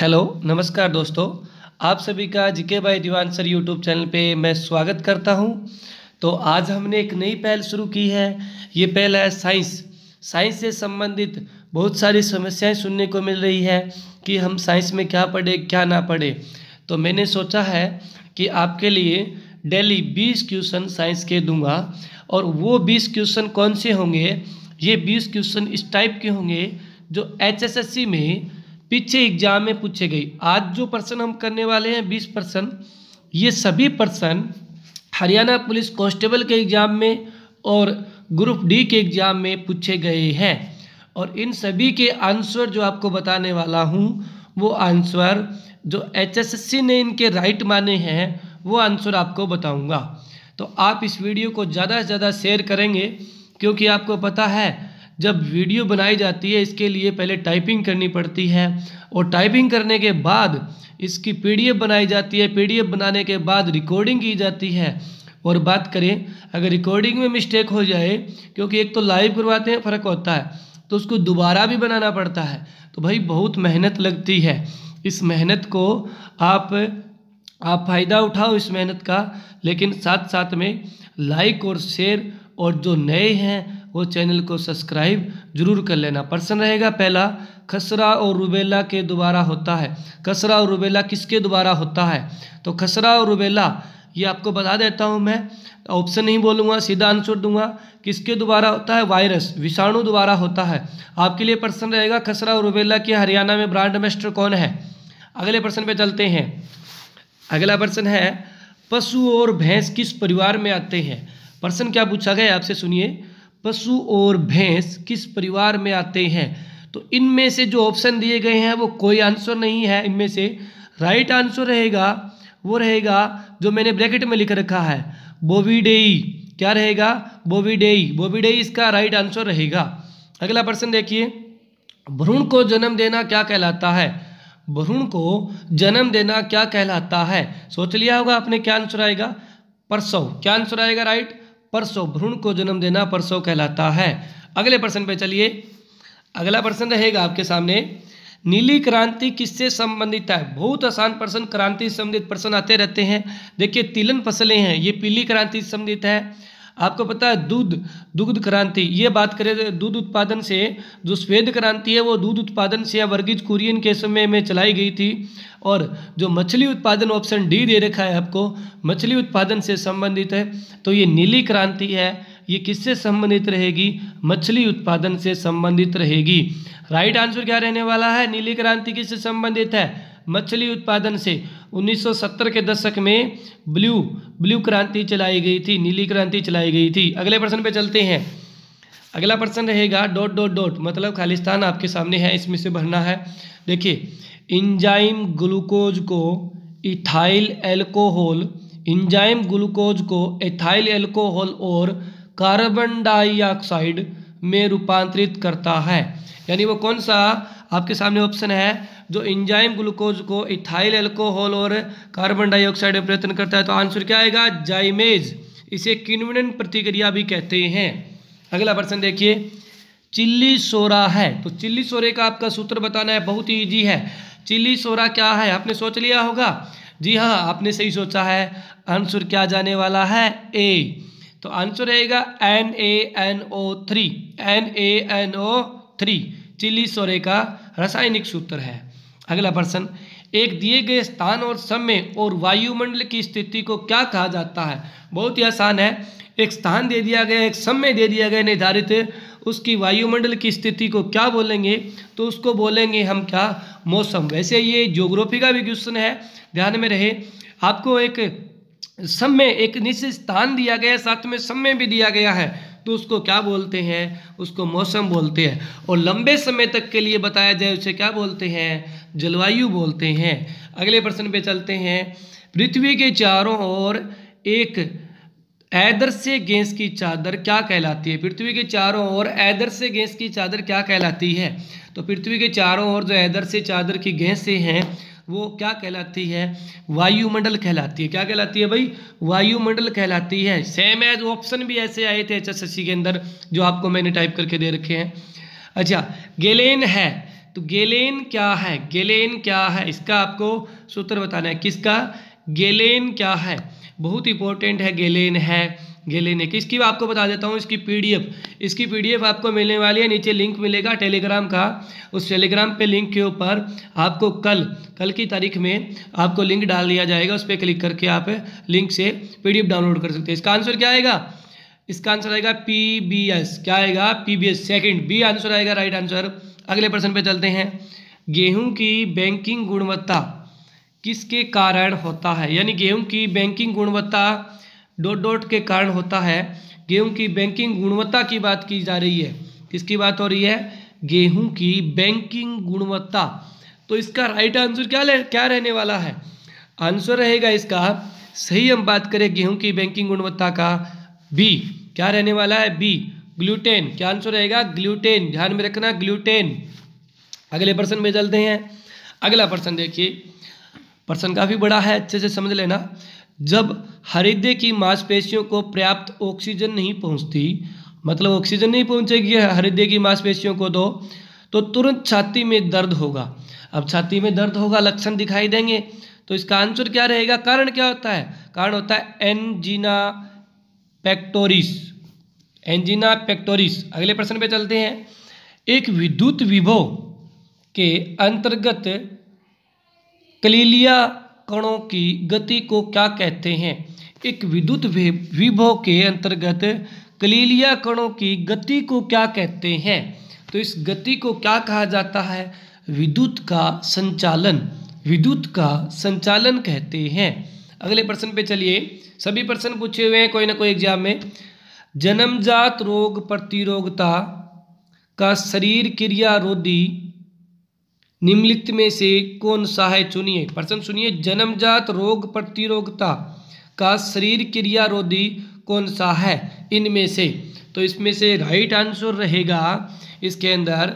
hello नमस्कार दोस्तों आप सभी का जीके बाई दीवान सर यूट्यूब चैनल पे मैं स्वागत करता हूं तो आज हमने एक नई पहल शुरू की है ये पहल है साइंस साइंस से संबंधित बहुत सारी समस्याएं सुनने को मिल रही है कि हम साइंस में क्या पढ़े क्या ना पढ़े तो मैंने सोचा है कि आपके लिए डेली बीस क्वेश्चन साइंस के दूंगा और वो बीस क्वेश्चन कौन से होंगे ये बीस क्वेश्चन इस टाइप के होंगे जो एच में पीछे एग्जाम में पूछे गई आज जो पर्सन हम करने वाले हैं बीस पर्सन ये सभी पर्सन हरियाणा पुलिस कांस्टेबल के एग्ज़ाम में और ग्रुप डी के एग्ज़ाम में पूछे गए हैं और इन सभी के आंसर जो आपको बताने वाला हूँ वो आंसर जो एचएसएससी ने इनके राइट माने हैं वो आंसर आपको बताऊंगा तो आप इस वीडियो को ज़्यादा से ज़्यादा शेयर करेंगे क्योंकि आपको पता है जब वीडियो बनाई जाती है इसके लिए पहले टाइपिंग करनी पड़ती है और टाइपिंग करने के बाद इसकी पीडीएफ बनाई जाती है पीडीएफ बनाने के बाद रिकॉर्डिंग की जाती है और बात करें अगर रिकॉर्डिंग में मिस्टेक हो जाए क्योंकि एक तो लाइव करवाते हैं फ़र्क होता है तो उसको दोबारा भी बनाना पड़ता है तो भाई बहुत मेहनत लगती है इस मेहनत को आप आप फ़ायदा उठाओ इस मेहनत का लेकिन साथ साथ में लाइक और शेयर और जो नए हैं वो चैनल को सब्सक्राइब जरूर कर लेना प्रश्न रहेगा पहला खसरा और रुबेला के दोबारा होता है खसरा और रुबेला किसके दोबारा होता है तो खसरा और रुबेला ये आपको बता देता हूँ मैं ऑप्शन नहीं बोलूँगा सीधा आंसर दूंगा किसके दोबारा होता है वायरस विषाणु दोबारा होता है आपके लिए प्रश्न रहेगा खसरा और रुबेला के हरियाणा में ब्रांड मास्टर कौन है अगले प्रश्न पे चलते हैं अगला प्रश्न है पशु और भैंस किस परिवार में आते हैं प्रश्न क्या पूछा गया आपसे सुनिए पशु और भैंस किस परिवार में आते हैं तो इनमें से जो ऑप्शन दिए गए हैं वो कोई आंसर नहीं है इनमें से राइट आंसर रहेगा वो रहेगा जो मैंने ब्रैकेट में लिख रखा है बोविडेई क्या रहेगा बोविडेई बोविडेई इसका राइट आंसर रहेगा अगला प्रश्न देखिए भ्रूण को जन्म देना क्या कहलाता है भ्रूण को जन्म देना क्या कहलाता है सोच लिया होगा आपने क्या आंसर आएगा परसों क्या आंसर आएगा राइट परसों भ्रूण को जन्म देना परसों कहलाता है अगले प्रश्न पे चलिए अगला प्रश्न रहेगा आपके सामने नीली क्रांति किससे संबंधित है बहुत आसान प्रश्न क्रांति से संबंधित प्रश्न आते रहते हैं देखिए तिलन फसलें हैं ये पीली क्रांति से संबंधित है आपको पता है दूध दुग्ध क्रांति ये बात करें तो दूध उत्पादन से जो श्वेद क्रांति है वो दूध उत्पादन से वर्गीज कुरियन के समय में चलाई गई थी और जो मछली उत्पादन ऑप्शन डी दे रखा है आपको मछली उत्पादन से संबंधित है तो ये नीली क्रांति है ये किससे संबंधित रहेगी मछली उत्पादन से संबंधित रहेगी राइट आंसर क्या रहने वाला है नीली क्रांति किससे संबंधित है मछली उत्पादन से 1970 के दशक में ब्लू ब्लू क्रांति चलाई गई थी नीली क्रांति चलाई गई थी अगले प्रश्न पे चलते हैं अगला प्रश्न रहेगा डॉट डॉट डॉट मतलब खालिस्तान आपके सामने है इसमें से भरना है देखिए इंजाइम ग्लूकोज को इथाइल एल्कोहल इंजाइम ग्लूकोज को एथाइल एल्कोहल और कार्बन डाइऑक्साइड में रूपांतरित करता है यानी वो कौन सा आपके सामने ऑप्शन है जो इंजाइम ग्लूकोज को इथाइल एल्कोहल और कार्बन डाइऑक्साइड में प्रयत्न करता है तो आंसर क्या आएगा जाइमेज इसे किन्विन प्रतिक्रिया भी कहते हैं अगला प्रश्न देखिए चिल्ली सोरा है तो चिल्ली सोरे का आपका सूत्र बताना है बहुत ही ईजी है चिल्ली सोरा क्या है आपने सोच लिया होगा जी हाँ आपने सही सोचा है आंसर क्या जाने वाला है ए तो आंसर रहेगा N A N O three N A N O three Chile सोरे का रासायनिक सूत्र है अगला प्रश्न एक दिए गए स्थान और समय और वायुमंडल की स्थिति को क्या कहा जाता है बहुत ही आसान है एक स्थान दे दिया गया एक समय दे दिया गया निर्धारित उसकी वायुमंडल की स्थिति को क्या बोलेंगे तो उसको बोलेंगे हम क्या मौसम वैसे ये ज्योग्राफी का भी क्वेश्चन है ध्यान में रहे आपको एक समय एक निश्चित स्थान दिया गया साथ में समय भी दिया गया है तो उसको क्या बोलते हैं उसको मौसम बोलते हैं और लंबे समय तक के लिए बताया जाए उसे क्या बोलते हैं जलवायु बोलते हैं अगले प्रश्न पे चलते हैं पृथ्वी के चारों ओर एक ऐदर से गैस की चादर क्या कहलाती है पृथ्वी के चारों ओर ऐदर से गैस की चादर क्या कहलाती है तो पृथ्वी के चारों ओर जो ऐदर से चादर की गैसें हैं वो क्या कहलाती है वायुमंडल कहलाती है क्या कहलाती है भाई वायुमंडल कहलाती है सेम एज ऑप्शन भी ऐसे आए थे एच के अंदर जो आपको मैंने टाइप करके दे रखे हैं अच्छा गेलेन है तो गेलेन क्या है गेलेन क्या है इसका आपको सूत्र बताना है किसका गेलेन क्या है बहुत इंपॉर्टेंट है गेलेन है गेलेन है किसकी आपको बता देता हूँ इसकी पीडीएफ इसकी पीडीएफ आपको मिलने वाली है नीचे लिंक मिलेगा टेलीग्राम का उस टेलीग्राम पे लिंक के ऊपर आपको कल कल की तारीख में आपको लिंक डाल दिया जाएगा उस पर क्लिक करके आप लिंक से पी डाउनलोड कर सकते हैं इसका आंसर क्या आएगा इसका आंसर आएगा पी बी एस क्या आएगा P B S second B answer आएगा राइट आंसर अगले प्रश्न पे चलते हैं गेहूं की बैंकिंग गुणवत्ता किसके कारण होता है यानी गेहूं की बैंकिंग गुणवत्ता डोट डोट के कारण होता है गेहूं की बैंकिंग गुणवत्ता की बात की जा रही है किसकी बात हो रही है गेहूं की बैंकिंग गुणवत्ता तो इसका राइट आंसर क्या ले क्या रहने वाला है आंसर रहेगा इसका सही हम बात करें गेहूं की बैंकिंग गुणवत्ता का बी क्या रहने वाला है बी ग्लूटेन क्या आंसर रहेगा ग्लूटेन ध्यान में रखना ग्लूटेन अगले प्रश्न में चलते हैं अगला प्रश्न देखिए प्रश्न काफ़ी बड़ा है अच्छे से समझ लेना जब हृदय की मांसपेशियों को पर्याप्त ऑक्सीजन नहीं पहुंचती मतलब ऑक्सीजन नहीं पहुंचेगी हृदय की मांसपेशियों को दो तो, तो तुरंत छाती में दर्द होगा अब छाती में दर्द होगा लक्षण दिखाई देंगे तो इसका आंसर क्या रहेगा कारण क्या होता है कारण होता है एनजीना पैक्टोरिस एंजिना पेक्टोरिस अगले प्रश्न पे चलते हैं एक विद्युत विभो के अंतर्गत कलीलिया कणों की गति को क्या कहते हैं एक विद्युत विभो के अंतर्गत कलीलिया कणों की गति को क्या कहते हैं तो इस गति को क्या कहा जाता है विद्युत का संचालन विद्युत का संचालन कहते हैं अगले प्रश्न पे चलिए सभी प्रश्न पूछे हुए हैं कोई ना कोई एग्जाम में जन्मजात रोग प्रतिरोगता का शरीर क्रिया रोधी निम्नलिखित में से कौन सा है चुनिए प्रश्न सुनिए जन्मजात रोग प्रतिरोगता का शरीर क्रिया रोधी कौन सा है इनमें से तो इसमें से राइट आंसर रहेगा इसके अंदर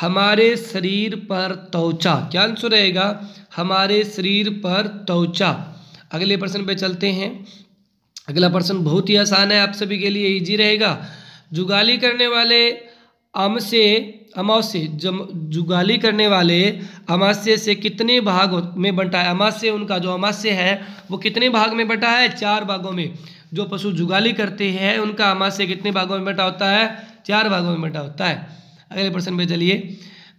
हमारे शरीर पर त्वचा क्या आंसर रहेगा हमारे शरीर पर त्वचा अगले प्रश्न पे चलते हैं अगला प्रश्न बहुत ही आसान है आप सभी के लिए इजी रहेगा जुगाली करने वाले अम से अमावस्य जम जुगाली करने वाले अमास्य से कितने भाग में बंटा है अमास्य उनका जो अमास्य है वो कितने भाग में बंटा है चार भागों में जो पशु जुगाली करते हैं उनका अमास्य कितने भागों में बंटा होता है चार भागों में बंटा होता है अगले प्रश्न पे चलिए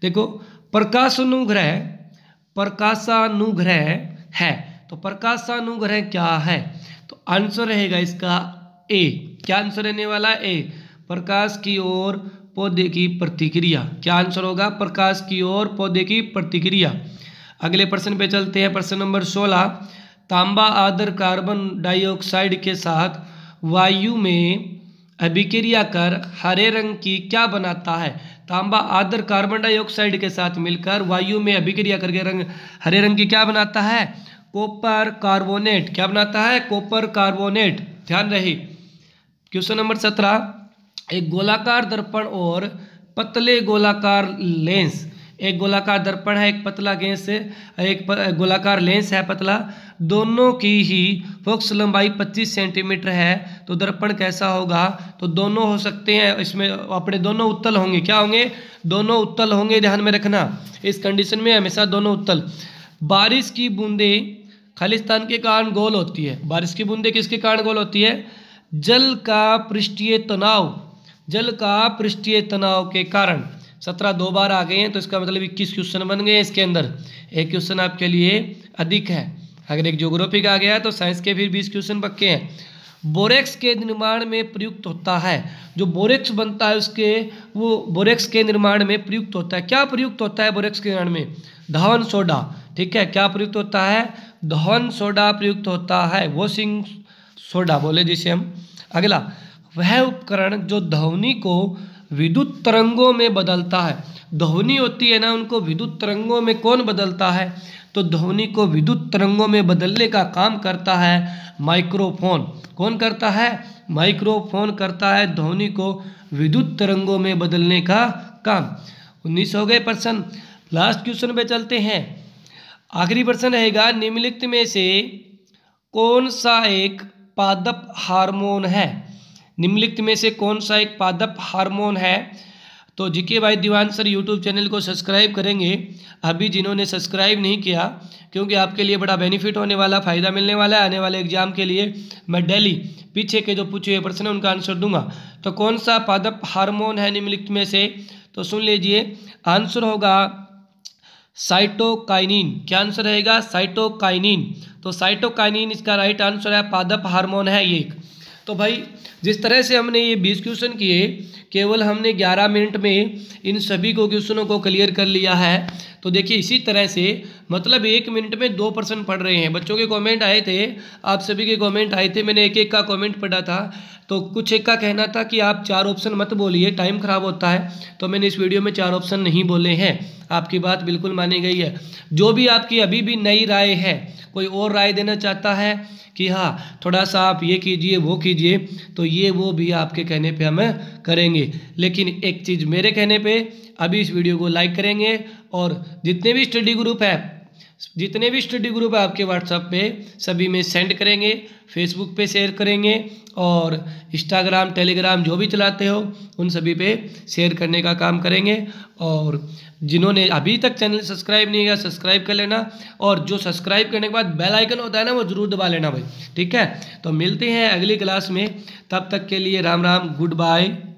देखो प्रकाशानुग्रह प्रकाशानुग्रह है तो प्रकाशानुग्रह क्या है तो आंसर रहेगा इसका ए क्या आंसर रहने वाला ए प्रकाश की ओर पौधे की प्रतिक्रिया क्या आंसर होगा प्रकाश की ओर पौधे की प्रतिक्रिया अगले प्रश्न पे चलते हैं प्रश्न नंबर सोलह तांबा आदर कार्बन डाइऑक्साइड के साथ वायु में अभिक्रिया कर हरे रंग की क्या बनाता है तांबा आदर कार्बन डाइऑक्साइड के साथ मिलकर वायु में अभिक्रिया करके रंग हरे रंग की क्या बनाता है कॉपर कार्बोनेट क्या बनाता है कॉपर कार्बोनेट ध्यान रहे क्वेश्चन नंबर सत्रह एक गोलाकार दर्पण और पतले गोलाकार लेंस एक गोलाकार दर्पण है एक पतला गेंस है एक गोलाकार लेंस है पतला दोनों की ही फोक्स लंबाई 25 सेंटीमीटर है तो दर्पण कैसा होगा तो दोनों हो सकते हैं इसमें अपने दोनों उत्तल होंगे क्या होंगे दोनों उत्तल होंगे ध्यान में रखना इस कंडीशन में हमेशा दोनों उत्तल बारिश की बूंदें खालिस्तान के कारण गोल होती है बारिश की बूंदे किसके कारण गोल होती है जल का पृष्ठीय तनाव जल का पृष्ठीय तनाव के कारण सत्रह दो बार आ गए हैं तो इसका मतलब इक्कीस क्वेश्चन बन गए इसके अंदर एक क्वेश्चन आपके लिए अधिक है अगर एक जोग्राफी का आ गया तो साइंस के फिर बीस क्वेश्चन पक्के हैं बोरेक्स के निर्माण में प्रयुक्त होता है जो बोरेक्स बनता है उसके वो बोरेक्स के निर्माण में प्रयुक्त होता है क्या प्रयुक्त होता है बोरेक्स के निर्माण में धावन सोडा ठीक है क्या प्रयुक्त होता है धवन सोडा प्रयुक्त होता है वॉशिंग सोडा बोले जिसे हम अगला वह उपकरण जो ध्वनि को विद्युत तरंगों में बदलता है ध्वनि होती है ना उनको विद्युत तरंगों में कौन बदलता है तो ध्वनि को विद्युत तरंगों में बदलने का काम करता है माइक्रोफोन कौन करता है माइक्रोफोन करता है ध्वनि को विद्युत तरंगों में बदलने का काम उन्नीस हो गए प्रश्न लास्ट क्वेश्चन पे चलते हैं आखिरी प्रश्न रहेगा निम्नलिखित में से कौन सा एक पादप हार्मोन है निम्नलिखित में से कौन सा एक पादप हार्मोन है तो जीके भाई दीवान सर यूट्यूब चैनल को सब्सक्राइब करेंगे अभी जिन्होंने सब्सक्राइब नहीं किया क्योंकि आपके लिए बड़ा बेनिफिट होने वाला फ़ायदा मिलने वाला है आने वाले एग्जाम के लिए मैं डेली पीछे के जो पूछे हुए प्रश्न उनका आंसर दूंगा तो कौन सा पादप हार्मोन है निम्नलिखित में से तो सुन लीजिए आंसर होगा साइटोकाइनिन क्या आंसर रहेगा साइटोकाइनिन तो साइटोकाइनिन इसका राइट आंसर है पादप हार्मोन है एक तो भाई जिस तरह से हमने ये बीस क्वेश्चन किए केवल हमने ग्यारह मिनट में इन सभी को क्वेश्चनों को क्लियर कर लिया है तो देखिए इसी तरह से मतलब एक मिनट में दो पर्सन पढ़ रहे हैं बच्चों के कमेंट आए थे आप सभी के कमेंट आए थे मैंने एक एक का कमेंट पढ़ा था तो कुछ एक का कहना था कि आप चार ऑप्शन मत बोलिए टाइम ख़राब होता है तो मैंने इस वीडियो में चार ऑप्शन नहीं बोले हैं आपकी बात बिल्कुल मानी गई है जो भी आपकी अभी भी नई राय है कोई और राय देना चाहता है कि हाँ थोड़ा सा आप ये कीजिए वो कीजिए तो ये वो भी आपके कहने पे हम करेंगे लेकिन एक चीज़ मेरे कहने पे अभी इस वीडियो को लाइक करेंगे और जितने भी स्टडी ग्रुप है जितने भी स्टडी ग्रुप है आपके व्हाट्सएप पे सभी में सेंड करेंगे फेसबुक पे शेयर करेंगे और इंस्टाग्राम टेलीग्राम जो भी चलाते हो उन सभी पे शेयर करने का काम करेंगे और जिन्होंने अभी तक चैनल सब्सक्राइब नहीं किया सब्सक्राइब कर लेना और जो सब्सक्राइब करने के बाद बेल आइकन होता है ना वो ज़रूर दबा लेना भाई ठीक है तो मिलते हैं अगली क्लास में तब तक के लिए राम राम गुड बाय